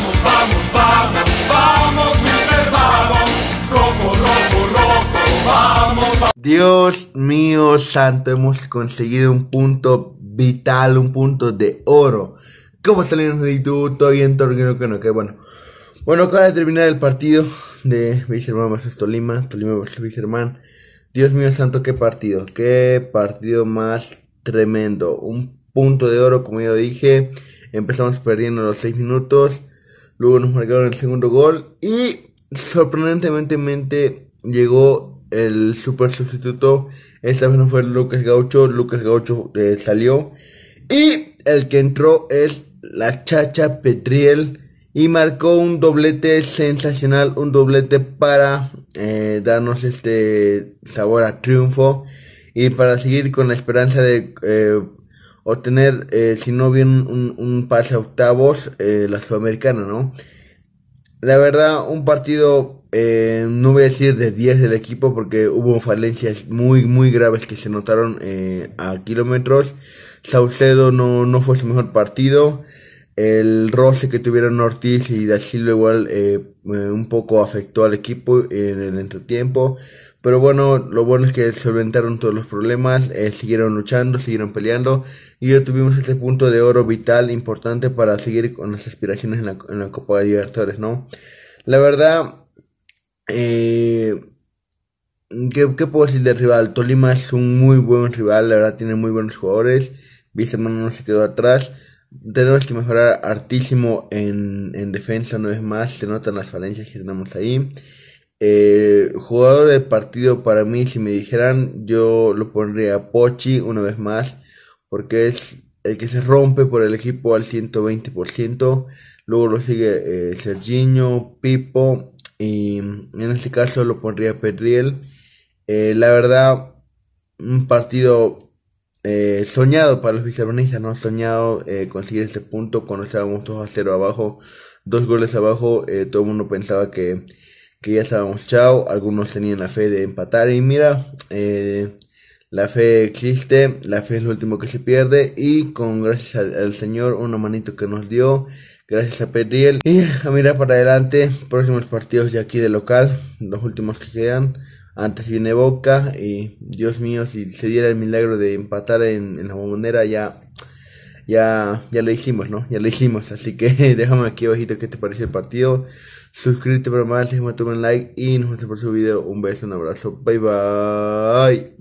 Vamos, vamos, vamos, vamos, vamos, Dios mío santo, hemos conseguido un punto vital, un punto de oro. ¿Cómo están el que no, que bueno. Bueno, acaba de terminar el partido de Biserman versus Tolima, Tolima Dios mío santo, qué partido, qué partido más tremendo. Un punto de oro, como ya lo dije. Empezamos perdiendo los 6 minutos. Luego nos marcaron el segundo gol y sorprendentemente llegó el super sustituto. Esta vez no fue Lucas Gaucho. Lucas Gaucho eh, salió. Y el que entró es la Chacha Petriel. Y marcó un doblete sensacional. Un doblete para eh, darnos este sabor a triunfo. Y para seguir con la esperanza de eh, o tener, eh, si no bien un, un pase a octavos, eh, la Sudamericana, ¿no? La verdad, un partido, eh, no voy a decir de 10 del equipo, porque hubo falencias muy, muy graves que se notaron a kilómetros. Saucedo no, no fue su mejor partido el roce que tuvieron Ortiz y Da Silva igual eh, eh, un poco afectó al equipo en el entretiempo. Pero bueno, lo bueno es que solventaron todos los problemas, eh, siguieron luchando, siguieron peleando y ya tuvimos este punto de oro vital importante para seguir con las aspiraciones en la, Copa de Libertadores, ¿no? La verdad, ¿qué, puedo decir del rival? Tolima es un muy buen rival, la verdad tiene muy buenos jugadores, semana no se quedó atrás. Tenemos que mejorar hartísimo en, defensa, no es más, se notan las falencias que tenemos ahí. Eh, jugador de partido para mí, si me dijeran, yo lo pondría a Pochi una vez más, porque es el que se rompe por el equipo al 120%. Luego lo sigue eh, Serginho, Pipo, y en este caso lo pondría Pedriel. Eh, la verdad, un partido eh, soñado para los viceronistas, ¿no? Soñado eh, conseguir ese punto cuando estábamos 2 a 0 abajo, dos goles abajo, eh, todo el mundo pensaba que, que, ya estábamos chao, algunos tenían la fe de empatar y mira, la fe existe, la fe es lo último que se pierde y con gracias al, al Señor, una manito que nos dio, gracias a Pedriel y a ah, mirar para adelante, próximos partidos de aquí de local, los últimos que quedan antes viene Boca y Dios mío, si se diera el milagro de empatar en, la bombonera ya, ya, ya lo hicimos, ¿no? Ya lo hicimos, así que déjame aquí abajito qué te pareció el partido, suscríbete para más, déjame un like y nos vemos en el próximo video, un beso, un abrazo, bye bye.